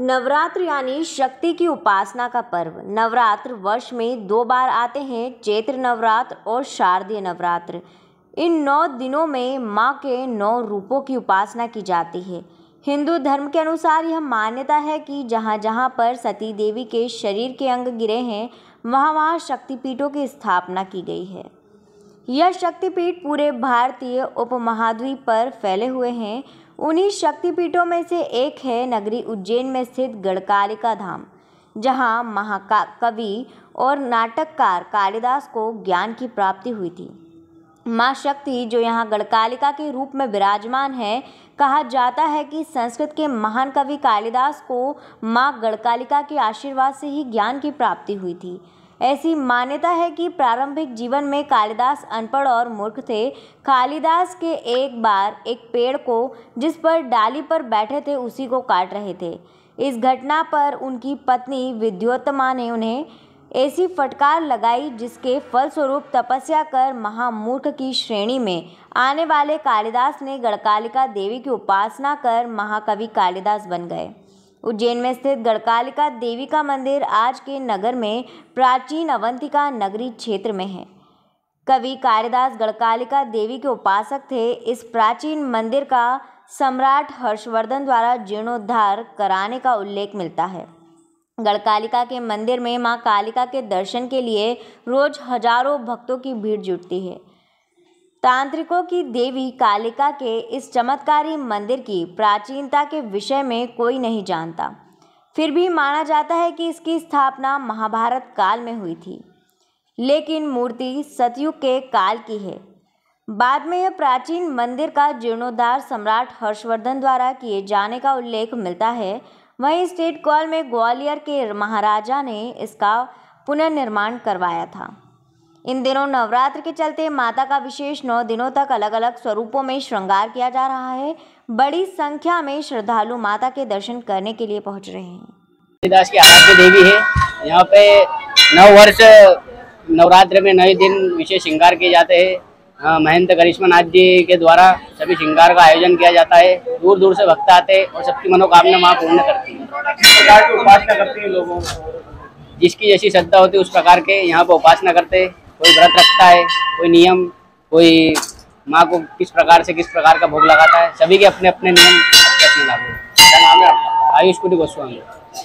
नवरात्र यानी शक्ति की उपासना का पर्व नवरात्र वर्ष में दो बार आते हैं चैत्र नवरात्र और शारदीय नवरात्र इन नौ दिनों में माँ के नौ रूपों की उपासना की जाती है हिंदू धर्म के अनुसार यह मान्यता है कि जहाँ जहाँ पर सती देवी के शरीर के अंग गिरे हैं वहाँ वहाँ शक्तिपीठों की स्थापना की गई है यह शक्तिपीठ पूरे भारतीय उपमहाद्वीप पर फैले हुए हैं उन्हीं शक्तिपीठों में से एक है नगरी उज्जैन में स्थित गढ़कालिका धाम जहाँ महाका कवि और नाटककार कालिदास को ज्ञान की प्राप्ति हुई थी माँ शक्ति जो यहाँ गढ़कालिका के रूप में विराजमान है कहा जाता है कि संस्कृत के महान कवि कालिदास को माँ गढ़कालिका के आशीर्वाद से ही ज्ञान की प्राप्ति हुई थी ऐसी मान्यता है कि प्रारंभिक जीवन में कालिदास अनपढ़ और मूर्ख थे कालिदास के एक बार एक पेड़ को जिस पर डाली पर बैठे थे उसी को काट रहे थे इस घटना पर उनकी पत्नी विद्योत्तमा ने उन्हें ऐसी फटकार लगाई जिसके फलस्वरूप तपस्या कर महामूर्ख की श्रेणी में आने वाले कालिदास ने गणकालिका देवी की उपासना कर महाकवि कालिदास बन गए उज्जैन में स्थित गढ़कालिका देवी का मंदिर आज के नगर में प्राचीन अवंतिका नगरी क्षेत्र में है कवि कालिदास गढ़कालिका देवी के उपासक थे इस प्राचीन मंदिर का सम्राट हर्षवर्धन द्वारा जीर्णोद्धार कराने का उल्लेख मिलता है गढ़कालिका के मंदिर में मां कालिका के दर्शन के लिए रोज हजारों भक्तों की भीड़ जुटती है तांत्रिकों की देवी कालिका के इस चमत्कारी मंदिर की प्राचीनता के विषय में कोई नहीं जानता फिर भी माना जाता है कि इसकी स्थापना महाभारत काल में हुई थी लेकिन मूर्ति सतयुग के काल की है बाद में यह प्राचीन मंदिर का जीर्णोद्धार सम्राट हर्षवर्धन द्वारा किए जाने का उल्लेख मिलता है वहीं स्टेट कॉल में ग्वालियर के महाराजा ने इसका पुनर्निर्माण करवाया था इन दिनों नवरात्र के चलते माता का विशेष नौ दिनों तक अलग अलग स्वरूपों में श्रृंगार किया जा रहा है बड़ी संख्या में श्रद्धालु माता के दर्शन करने के लिए पहुंच रहे हैं दास की आराध्य देवी है यहाँ पे नव वर्ष नवरात्र में नए दिन विशेष श्रृंगार किए जाते हैं महेंद्र करिश्मा नाथ जी के द्वारा सभी श्रृंगार का आयोजन किया जाता है दूर दूर से भक्त आते हैं और सबकी मनोकामना वहाँ पूर्ण करती है उपासना करती है लोगों जिसकी जैसी श्रद्धा होती है उस प्रकार के यहाँ पर उपासना करते हैं कोई व्रत रखता है कोई नियम कोई माँ को किस प्रकार से किस प्रकार का भोग लगाता है सभी के अपने अपने नियम अपने अपने लागू क्या नाम है आयुष कुटी गोस्वामी